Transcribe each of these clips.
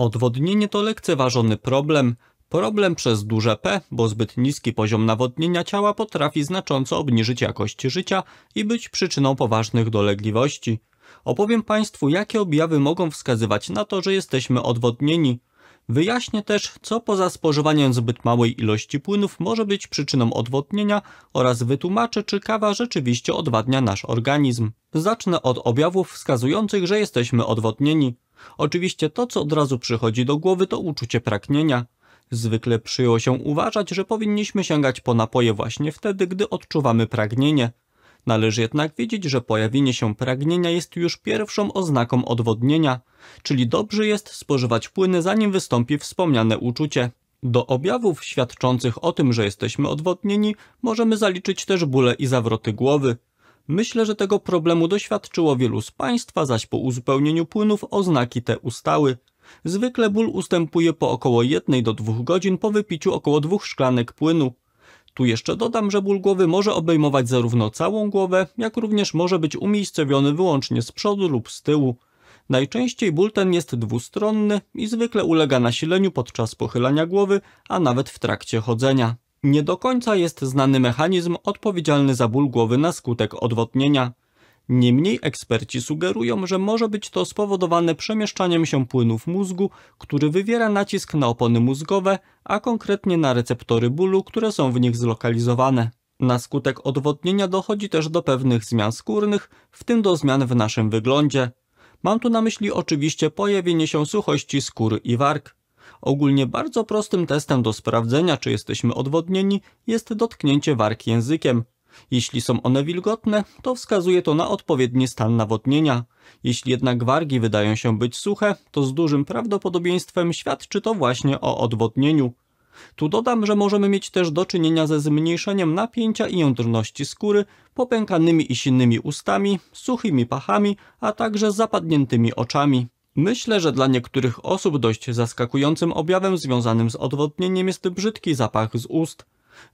Odwodnienie to lekceważony problem, problem przez duże P, bo zbyt niski poziom nawodnienia ciała potrafi znacząco obniżyć jakość życia i być przyczyną poważnych dolegliwości. Opowiem Państwu, jakie objawy mogą wskazywać na to, że jesteśmy odwodnieni. Wyjaśnię też, co poza spożywaniem zbyt małej ilości płynów może być przyczyną odwodnienia oraz wytłumaczę, czy kawa rzeczywiście odwadnia nasz organizm. Zacznę od objawów wskazujących, że jesteśmy odwodnieni. Oczywiście to, co od razu przychodzi do głowy, to uczucie pragnienia. Zwykle przyjął się uważać, że powinniśmy sięgać po napoje właśnie wtedy, gdy odczuwamy pragnienie. Należy jednak wiedzieć, że pojawienie się pragnienia jest już pierwszą oznaką odwodnienia, czyli dobrze jest spożywać płyny zanim wystąpi wspomniane uczucie. Do objawów świadczących o tym, że jesteśmy odwodnieni możemy zaliczyć też bóle i zawroty głowy. Myślę, że tego problemu doświadczyło wielu z Państwa, zaś po uzupełnieniu płynów oznaki te ustały. Zwykle ból ustępuje po około 1 do 2 godzin po wypiciu około 2 szklanek płynu. Tu jeszcze dodam, że ból głowy może obejmować zarówno całą głowę, jak również może być umiejscowiony wyłącznie z przodu lub z tyłu. Najczęściej ból ten jest dwustronny i zwykle ulega nasileniu podczas pochylania głowy, a nawet w trakcie chodzenia. Nie do końca jest znany mechanizm odpowiedzialny za ból głowy na skutek odwodnienia. Niemniej eksperci sugerują, że może być to spowodowane przemieszczaniem się płynów mózgu, który wywiera nacisk na opony mózgowe, a konkretnie na receptory bólu, które są w nich zlokalizowane. Na skutek odwodnienia dochodzi też do pewnych zmian skórnych, w tym do zmian w naszym wyglądzie. Mam tu na myśli oczywiście pojawienie się suchości skóry i warg. Ogólnie bardzo prostym testem do sprawdzenia, czy jesteśmy odwodnieni, jest dotknięcie warg językiem. Jeśli są one wilgotne, to wskazuje to na odpowiedni stan nawodnienia. Jeśli jednak wargi wydają się być suche, to z dużym prawdopodobieństwem świadczy to właśnie o odwodnieniu. Tu dodam, że możemy mieć też do czynienia ze zmniejszeniem napięcia i jędrności skóry, popękanymi i silnymi ustami, suchymi pachami, a także zapadniętymi oczami. Myślę, że dla niektórych osób dość zaskakującym objawem związanym z odwodnieniem jest brzydki zapach z ust.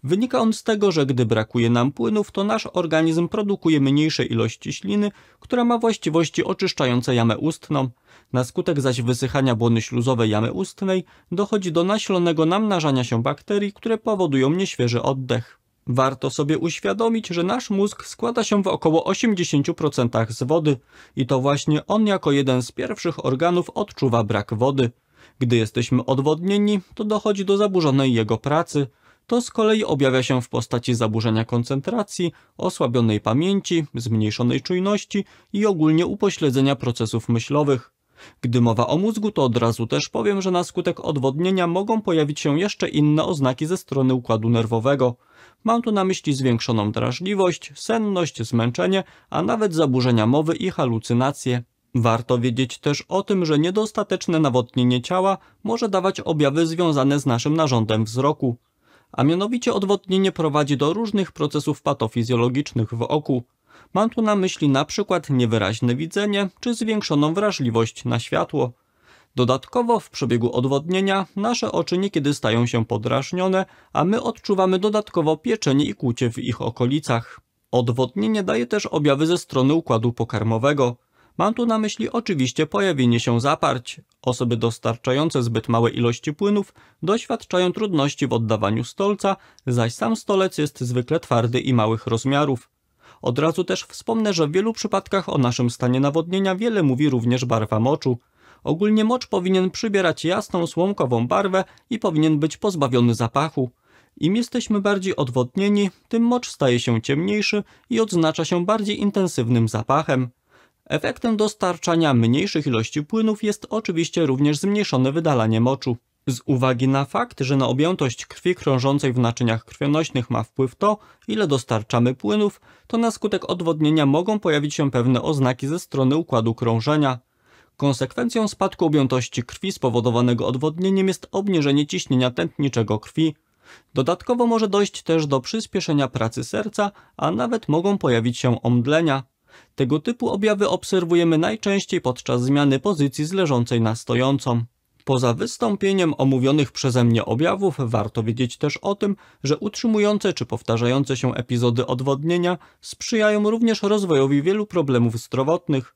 Wynika on z tego, że gdy brakuje nam płynów, to nasz organizm produkuje mniejsze ilości śliny, która ma właściwości oczyszczające jamę ustną. Na skutek zaś wysychania błony śluzowej jamy ustnej dochodzi do nasilonego namnażania się bakterii, które powodują nieświeży oddech. Warto sobie uświadomić, że nasz mózg składa się w około 80% z wody i to właśnie on jako jeden z pierwszych organów odczuwa brak wody. Gdy jesteśmy odwodnieni, to dochodzi do zaburzonej jego pracy. To z kolei objawia się w postaci zaburzenia koncentracji, osłabionej pamięci, zmniejszonej czujności i ogólnie upośledzenia procesów myślowych. Gdy mowa o mózgu, to od razu też powiem, że na skutek odwodnienia mogą pojawić się jeszcze inne oznaki ze strony układu nerwowego. Mam tu na myśli zwiększoną drażliwość, senność, zmęczenie, a nawet zaburzenia mowy i halucynacje. Warto wiedzieć też o tym, że niedostateczne nawodnienie ciała może dawać objawy związane z naszym narządem wzroku. A mianowicie odwodnienie prowadzi do różnych procesów patofizjologicznych w oku. Mam tu na myśli na przykład niewyraźne widzenie czy zwiększoną wrażliwość na światło. Dodatkowo w przebiegu odwodnienia nasze oczy niekiedy stają się podrażnione, a my odczuwamy dodatkowo pieczenie i kłucie w ich okolicach. Odwodnienie daje też objawy ze strony układu pokarmowego. Mam tu na myśli oczywiście pojawienie się zaparć. Osoby dostarczające zbyt małe ilości płynów doświadczają trudności w oddawaniu stolca, zaś sam stolec jest zwykle twardy i małych rozmiarów. Od razu też wspomnę, że w wielu przypadkach o naszym stanie nawodnienia wiele mówi również barwa moczu. Ogólnie mocz powinien przybierać jasną, słomkową barwę i powinien być pozbawiony zapachu. Im jesteśmy bardziej odwodnieni, tym mocz staje się ciemniejszy i odznacza się bardziej intensywnym zapachem. Efektem dostarczania mniejszych ilości płynów jest oczywiście również zmniejszone wydalanie moczu. Z uwagi na fakt, że na objętość krwi krążącej w naczyniach krwionośnych ma wpływ to, ile dostarczamy płynów, to na skutek odwodnienia mogą pojawić się pewne oznaki ze strony układu krążenia. Konsekwencją spadku objętości krwi spowodowanego odwodnieniem jest obniżenie ciśnienia tętniczego krwi. Dodatkowo może dojść też do przyspieszenia pracy serca, a nawet mogą pojawić się omdlenia. Tego typu objawy obserwujemy najczęściej podczas zmiany pozycji z leżącej na stojącą. Poza wystąpieniem omówionych przeze mnie objawów warto wiedzieć też o tym, że utrzymujące czy powtarzające się epizody odwodnienia sprzyjają również rozwojowi wielu problemów zdrowotnych.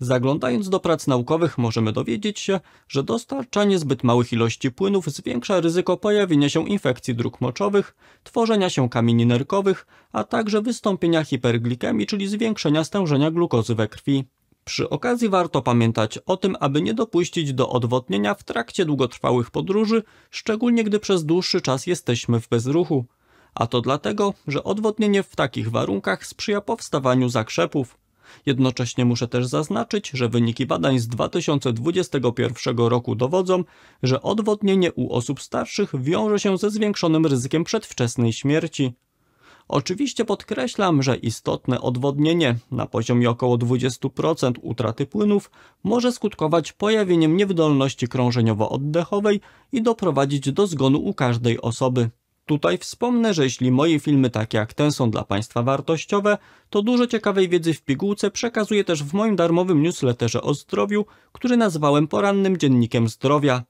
Zaglądając do prac naukowych możemy dowiedzieć się, że dostarczanie zbyt małych ilości płynów zwiększa ryzyko pojawienia się infekcji dróg moczowych, tworzenia się kamieni nerkowych, a także wystąpienia hiperglikemii, czyli zwiększenia stężenia glukozy we krwi. Przy okazji warto pamiętać o tym, aby nie dopuścić do odwodnienia w trakcie długotrwałych podróży, szczególnie gdy przez dłuższy czas jesteśmy w bezruchu. A to dlatego, że odwodnienie w takich warunkach sprzyja powstawaniu zakrzepów. Jednocześnie muszę też zaznaczyć, że wyniki badań z 2021 roku dowodzą, że odwodnienie u osób starszych wiąże się ze zwiększonym ryzykiem przedwczesnej śmierci. Oczywiście podkreślam, że istotne odwodnienie na poziomie około 20% utraty płynów może skutkować pojawieniem niewydolności krążeniowo-oddechowej i doprowadzić do zgonu u każdej osoby. Tutaj wspomnę, że jeśli moje filmy takie jak ten są dla Państwa wartościowe, to dużo ciekawej wiedzy w pigułce przekazuję też w moim darmowym newsletterze o zdrowiu, który nazwałem porannym dziennikiem zdrowia.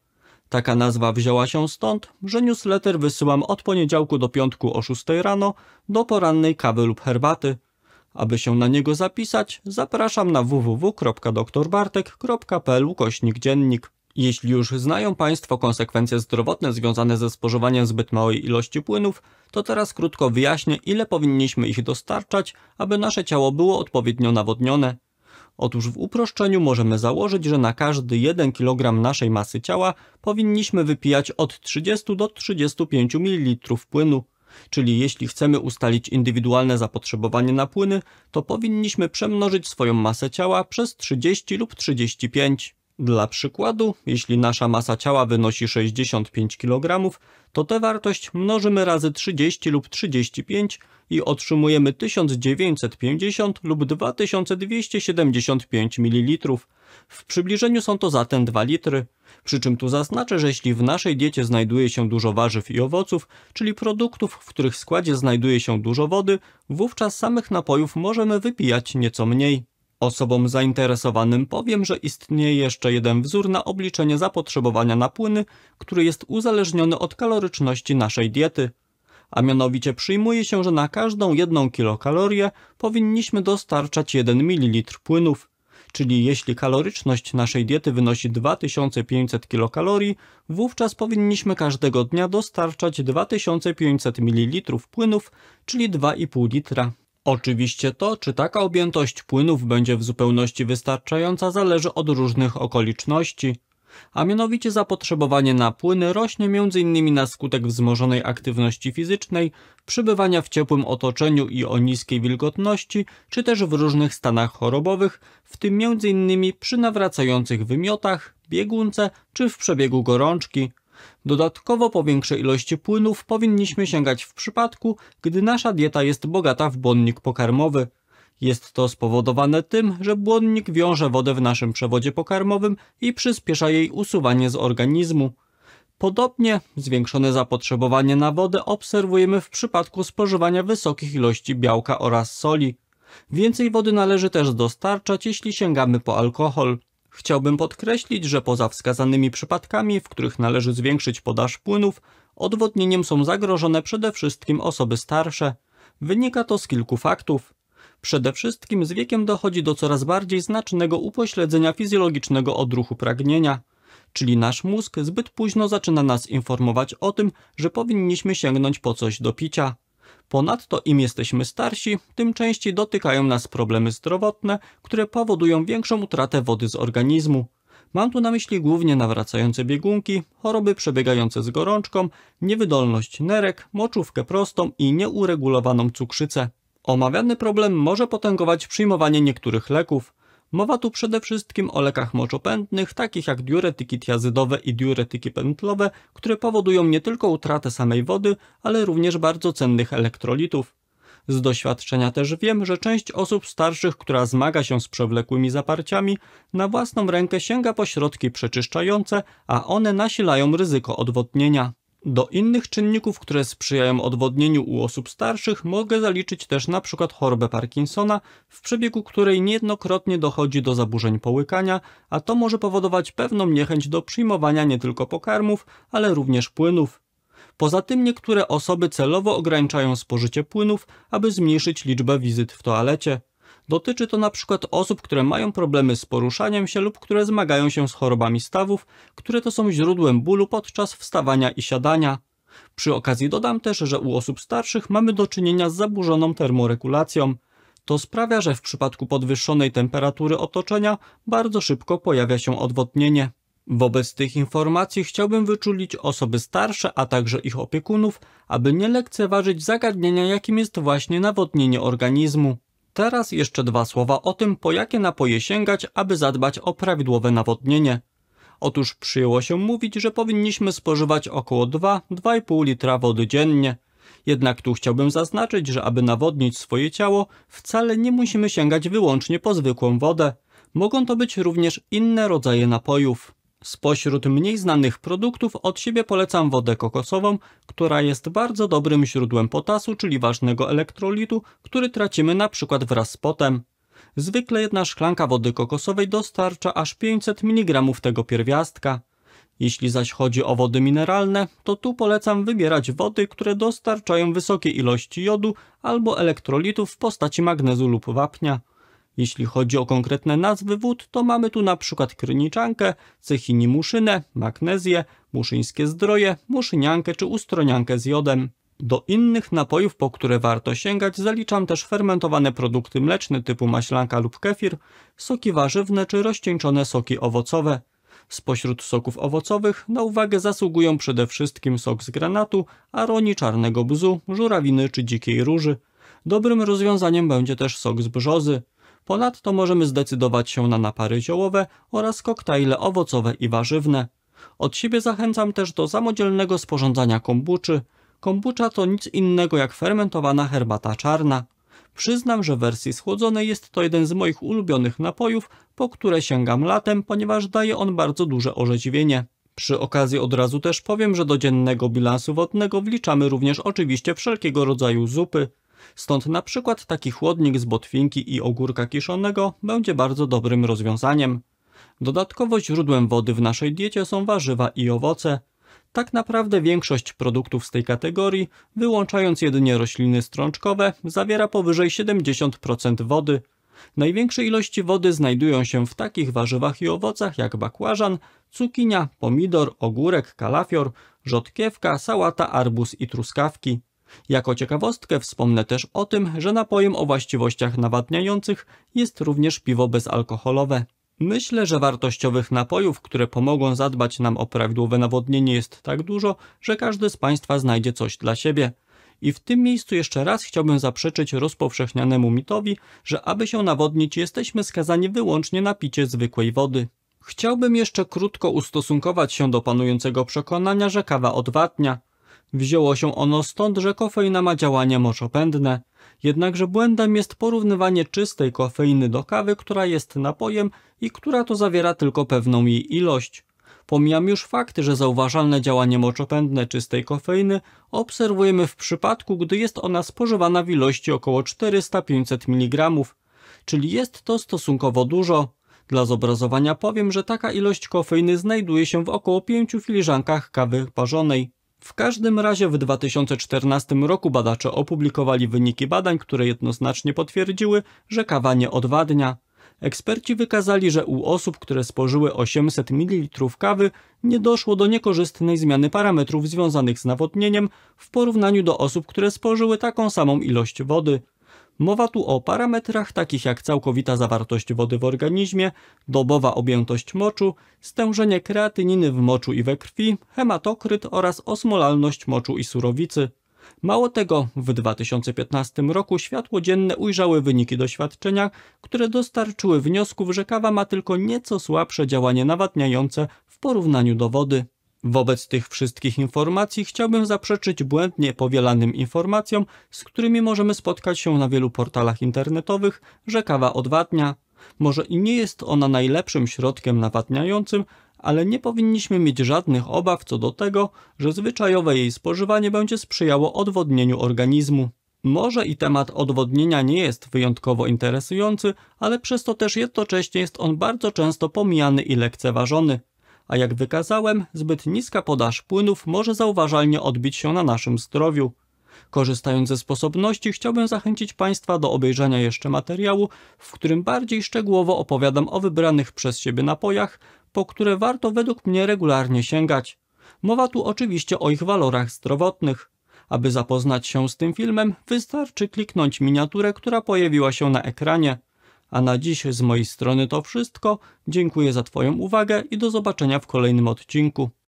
Taka nazwa wzięła się stąd, że newsletter wysyłam od poniedziałku do piątku o 6 rano do porannej kawy lub herbaty. Aby się na niego zapisać, zapraszam na www.doktorbartek.pl ukośnik dziennik. Jeśli już znają Państwo konsekwencje zdrowotne związane ze spożywaniem zbyt małej ilości płynów, to teraz krótko wyjaśnię, ile powinniśmy ich dostarczać, aby nasze ciało było odpowiednio nawodnione. Otóż w uproszczeniu możemy założyć, że na każdy 1 kg naszej masy ciała powinniśmy wypijać od 30 do 35 ml płynu. Czyli jeśli chcemy ustalić indywidualne zapotrzebowanie na płyny, to powinniśmy przemnożyć swoją masę ciała przez 30 lub 35. Dla przykładu, jeśli nasza masa ciała wynosi 65 kg, to tę wartość mnożymy razy 30 lub 35 i otrzymujemy 1950 lub 2275 ml. W przybliżeniu są to zatem 2 litry. Przy czym tu zaznaczę, że jeśli w naszej diecie znajduje się dużo warzyw i owoców, czyli produktów, w których składzie znajduje się dużo wody, wówczas samych napojów możemy wypijać nieco mniej. Osobom zainteresowanym powiem, że istnieje jeszcze jeden wzór na obliczenie zapotrzebowania na płyny, który jest uzależniony od kaloryczności naszej diety. A mianowicie przyjmuje się, że na każdą jedną kilokalorię powinniśmy dostarczać 1 ml płynów. Czyli jeśli kaloryczność naszej diety wynosi 2500 kilokalorii, wówczas powinniśmy każdego dnia dostarczać 2500 ml płynów, czyli 2,5 litra. Oczywiście to, czy taka objętość płynów będzie w zupełności wystarczająca, zależy od różnych okoliczności, a mianowicie zapotrzebowanie na płyny rośnie m.in. na skutek wzmożonej aktywności fizycznej, przybywania w ciepłym otoczeniu i o niskiej wilgotności, czy też w różnych stanach chorobowych, w tym m.in. przy nawracających wymiotach, biegunce czy w przebiegu gorączki, Dodatkowo po większej ilości płynów powinniśmy sięgać w przypadku, gdy nasza dieta jest bogata w błonnik pokarmowy. Jest to spowodowane tym, że błonnik wiąże wodę w naszym przewodzie pokarmowym i przyspiesza jej usuwanie z organizmu. Podobnie zwiększone zapotrzebowanie na wodę obserwujemy w przypadku spożywania wysokich ilości białka oraz soli. Więcej wody należy też dostarczać, jeśli sięgamy po alkohol. Chciałbym podkreślić, że poza wskazanymi przypadkami, w których należy zwiększyć podaż płynów, odwodnieniem są zagrożone przede wszystkim osoby starsze. Wynika to z kilku faktów. Przede wszystkim z wiekiem dochodzi do coraz bardziej znacznego upośledzenia fizjologicznego odruchu pragnienia, czyli nasz mózg zbyt późno zaczyna nas informować o tym, że powinniśmy sięgnąć po coś do picia. Ponadto im jesteśmy starsi, tym częściej dotykają nas problemy zdrowotne, które powodują większą utratę wody z organizmu. Mam tu na myśli głównie nawracające biegunki, choroby przebiegające z gorączką, niewydolność nerek, moczówkę prostą i nieuregulowaną cukrzycę. Omawiany problem może potęgować przyjmowanie niektórych leków. Mowa tu przede wszystkim o lekach moczopędnych, takich jak diuretyki tiazydowe i diuretyki pętlowe, które powodują nie tylko utratę samej wody, ale również bardzo cennych elektrolitów. Z doświadczenia też wiem, że część osób starszych, która zmaga się z przewlekłymi zaparciami, na własną rękę sięga po środki przeczyszczające, a one nasilają ryzyko odwodnienia. Do innych czynników, które sprzyjają odwodnieniu u osób starszych, mogę zaliczyć też np. chorobę Parkinsona, w przebiegu której niejednokrotnie dochodzi do zaburzeń połykania, a to może powodować pewną niechęć do przyjmowania nie tylko pokarmów, ale również płynów. Poza tym niektóre osoby celowo ograniczają spożycie płynów, aby zmniejszyć liczbę wizyt w toalecie. Dotyczy to na przykład osób, które mają problemy z poruszaniem się lub które zmagają się z chorobami stawów, które to są źródłem bólu podczas wstawania i siadania. Przy okazji dodam też, że u osób starszych mamy do czynienia z zaburzoną termoregulacją. To sprawia, że w przypadku podwyższonej temperatury otoczenia bardzo szybko pojawia się odwodnienie. Wobec tych informacji chciałbym wyczulić osoby starsze, a także ich opiekunów, aby nie lekceważyć zagadnienia, jakim jest właśnie nawodnienie organizmu. Teraz jeszcze dwa słowa o tym, po jakie napoje sięgać, aby zadbać o prawidłowe nawodnienie. Otóż przyjęło się mówić, że powinniśmy spożywać około 2-2,5 litra wody dziennie. Jednak tu chciałbym zaznaczyć, że aby nawodnić swoje ciało, wcale nie musimy sięgać wyłącznie po zwykłą wodę. Mogą to być również inne rodzaje napojów. Spośród mniej znanych produktów od siebie polecam wodę kokosową, która jest bardzo dobrym źródłem potasu, czyli ważnego elektrolitu, który tracimy na przykład wraz z potem. Zwykle jedna szklanka wody kokosowej dostarcza aż 500 mg tego pierwiastka. Jeśli zaś chodzi o wody mineralne, to tu polecam wybierać wody, które dostarczają wysokie ilości jodu albo elektrolitów w postaci magnezu lub wapnia. Jeśli chodzi o konkretne nazwy wód, to mamy tu na przykład kryniczankę, cechini muszynę, magnezję, muszyńskie zdroje, muszyniankę czy ustroniankę z jodem. Do innych napojów, po które warto sięgać, zaliczam też fermentowane produkty mleczne typu maślanka lub kefir, soki warzywne czy rozcieńczone soki owocowe. Spośród soków owocowych na uwagę zasługują przede wszystkim sok z granatu, aroni czarnego bzu, żurawiny czy dzikiej róży. Dobrym rozwiązaniem będzie też sok z brzozy. Ponadto możemy zdecydować się na napary ziołowe oraz koktajle owocowe i warzywne. Od siebie zachęcam też do samodzielnego sporządzania kombuczy. Kombucza to nic innego jak fermentowana herbata czarna. Przyznam, że w wersji schłodzonej jest to jeden z moich ulubionych napojów, po które sięgam latem, ponieważ daje on bardzo duże orzeźwienie. Przy okazji od razu też powiem, że do dziennego bilansu wodnego wliczamy również oczywiście wszelkiego rodzaju zupy. Stąd na przykład taki chłodnik z botwinki i ogórka kiszonego będzie bardzo dobrym rozwiązaniem. Dodatkowo źródłem wody w naszej diecie są warzywa i owoce. Tak naprawdę większość produktów z tej kategorii, wyłączając jedynie rośliny strączkowe, zawiera powyżej 70% wody. Największe ilości wody znajdują się w takich warzywach i owocach jak bakłażan, cukinia, pomidor, ogórek, kalafior, rzodkiewka, sałata, arbuz i truskawki. Jako ciekawostkę wspomnę też o tym, że napojem o właściwościach nawadniających jest również piwo bezalkoholowe. Myślę, że wartościowych napojów, które pomogą zadbać nam o prawidłowe nawodnienie jest tak dużo, że każdy z Państwa znajdzie coś dla siebie. I w tym miejscu jeszcze raz chciałbym zaprzeczyć rozpowszechnianemu mitowi, że aby się nawodnić jesteśmy skazani wyłącznie na picie zwykłej wody. Chciałbym jeszcze krótko ustosunkować się do panującego przekonania, że kawa odwadnia. Wzięło się ono stąd, że kofeina ma działanie moczopędne. Jednakże błędem jest porównywanie czystej kofeiny do kawy, która jest napojem i która to zawiera tylko pewną jej ilość. Pomijam już fakt, że zauważalne działanie moczopędne czystej kofeiny obserwujemy w przypadku, gdy jest ona spożywana w ilości około 400-500 mg, czyli jest to stosunkowo dużo. Dla zobrazowania powiem, że taka ilość kofeiny znajduje się w około 5 filiżankach kawy parzonej. W każdym razie w 2014 roku badacze opublikowali wyniki badań, które jednoznacznie potwierdziły, że kawa nie odwadnia. Eksperci wykazali, że u osób, które spożyły 800 ml kawy, nie doszło do niekorzystnej zmiany parametrów związanych z nawodnieniem w porównaniu do osób, które spożyły taką samą ilość wody. Mowa tu o parametrach takich jak całkowita zawartość wody w organizmie, dobowa objętość moczu, stężenie kreatyniny w moczu i we krwi, hematokryt oraz osmolalność moczu i surowicy. Mało tego, w 2015 roku światło dzienne ujrzały wyniki doświadczenia, które dostarczyły wniosków, że kawa ma tylko nieco słabsze działanie nawadniające w porównaniu do wody. Wobec tych wszystkich informacji chciałbym zaprzeczyć błędnie powielanym informacjom, z którymi możemy spotkać się na wielu portalach internetowych, że kawa odwadnia. Może i nie jest ona najlepszym środkiem nawadniającym, ale nie powinniśmy mieć żadnych obaw co do tego, że zwyczajowe jej spożywanie będzie sprzyjało odwodnieniu organizmu. Może i temat odwodnienia nie jest wyjątkowo interesujący, ale przez to też jednocześnie jest on bardzo często pomijany i lekceważony a jak wykazałem, zbyt niska podaż płynów może zauważalnie odbić się na naszym zdrowiu. Korzystając ze sposobności, chciałbym zachęcić Państwa do obejrzenia jeszcze materiału, w którym bardziej szczegółowo opowiadam o wybranych przez siebie napojach, po które warto według mnie regularnie sięgać. Mowa tu oczywiście o ich walorach zdrowotnych. Aby zapoznać się z tym filmem, wystarczy kliknąć miniaturę, która pojawiła się na ekranie. A na dziś z mojej strony to wszystko. Dziękuję za Twoją uwagę i do zobaczenia w kolejnym odcinku.